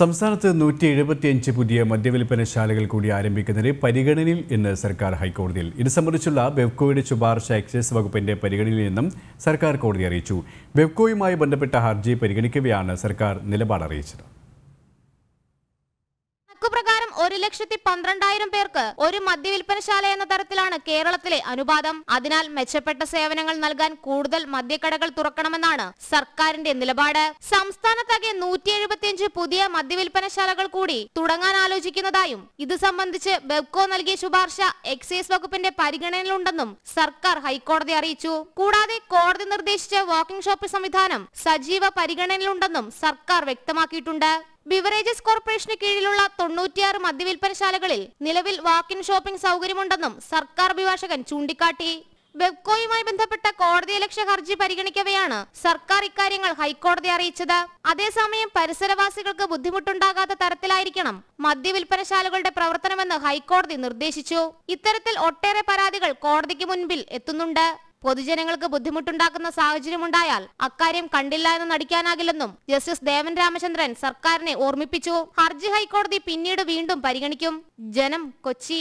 സംസ്ഥാനത്ത് നൂറ്റി എഴുപത്തിയഞ്ച് പുതിയ ശാലകൾ കൂടി ആരംഭിക്കുന്നതിന് പരിഗണനയിൽ ഇന്ന് സർക്കാർ ഹൈക്കോടതിയിൽ ഇത് സംബന്ധിച്ചുള്ള വെബ്കോയുടെ ശുപാർശ എക്സൈസ് വകുപ്പിന്റെ പരിഗണനയിൽ നിന്നും സർക്കാർ കോടതി അറിയിച്ചു വെബ്കോയുമായി ബന്ധപ്പെട്ട ഹർജി പരിഗണിക്കവെയാണ് സർക്കാർ നിലപാട് അറിയിച്ചത് ഒരു ലക്ഷത്തി പന്ത്രണ്ടായിരം പേർക്ക് ഒരു മദ്യവിൽപ്പനശാല എന്ന തരത്തിലാണ് കേരളത്തിലെ അനുപാതം അതിനാൽ മെച്ചപ്പെട്ട സേവനങ്ങൾ നൽകാൻ കൂടുതൽ മദ്യക്കടകൾ തുറക്കണമെന്നാണ് സർക്കാരിന്റെ നിലപാട് സംസ്ഥാനത്താകെ നൂറ്റി എഴുപത്തിയഞ്ച് പുതിയ മദ്യവിൽപ്പനശാലകൾ കൂടി തുടങ്ങാൻ ആലോചിക്കുന്നതായും ഇത് സംബന്ധിച്ച് ബെബ്കോ നൽകിയ ശുപാർശ എക്സൈസ് വകുപ്പിന്റെ പരിഗണനയിലുണ്ടെന്നും സർക്കാർ ഹൈക്കോടതി അറിയിച്ചു കൂടാതെ കോടതി നിർദ്ദേശിച്ച വാക്കിംഗ് ഷോപ്പ് സംവിധാനം സജീവ പരിഗണനയിലുണ്ടെന്നും സർക്കാർ വ്യക്തമാക്കിയിട്ടുണ്ട് ബിവറേജസ് കോർപ്പറേഷന് കീഴിലുള്ള തൊണ്ണൂറ്റിയാറ് മദ്യവില്പനശാലകളിൽ നിലവിൽ വാക്കിൻ ഷോപ്പിംഗ് സൗകര്യമുണ്ടെന്നും സർക്കാർ അഭിഭാഷകൻ ചൂണ്ടിക്കാട്ടി വെബ്കോയുമായി ബന്ധപ്പെട്ട കോടതിയലക്ഷ്യ ഹർജി പരിഗണിക്കവെയാണ് സർക്കാർ ഇക്കാര്യങ്ങൾ ഹൈക്കോടതി അറിയിച്ചത് അതേസമയം പരിസരവാസികൾക്ക് ബുദ്ധിമുട്ടുണ്ടാകാത്ത തരത്തിലായിരിക്കണം മദ്യവില്പനശാലകളുടെ പ്രവർത്തനമെന്ന് ഹൈക്കോടതി നിർദ്ദേശിച്ചു ഇത്തരത്തിൽ ഒട്ടേറെ പരാതികൾ കോടതിക്ക് മുൻപിൽ എത്തുന്നുണ്ട് പൊതുജനങ്ങൾക്ക് ബുദ്ധിമുട്ടുണ്ടാക്കുന്ന സാഹചര്യമുണ്ടായാൽ അക്കാര്യം കണ്ടില്ല എന്ന് നടിക്കാനാകില്ലെന്നും ജസ്റ്റിസ് ദേവൻ രാമചന്ദ്രൻ സർക്കാരിനെ ഓർമ്മിപ്പിച്ചു ഹർജി ഹൈക്കോടതി പിന്നീട് വീണ്ടും പരിഗണിക്കും ജനം കൊച്ചി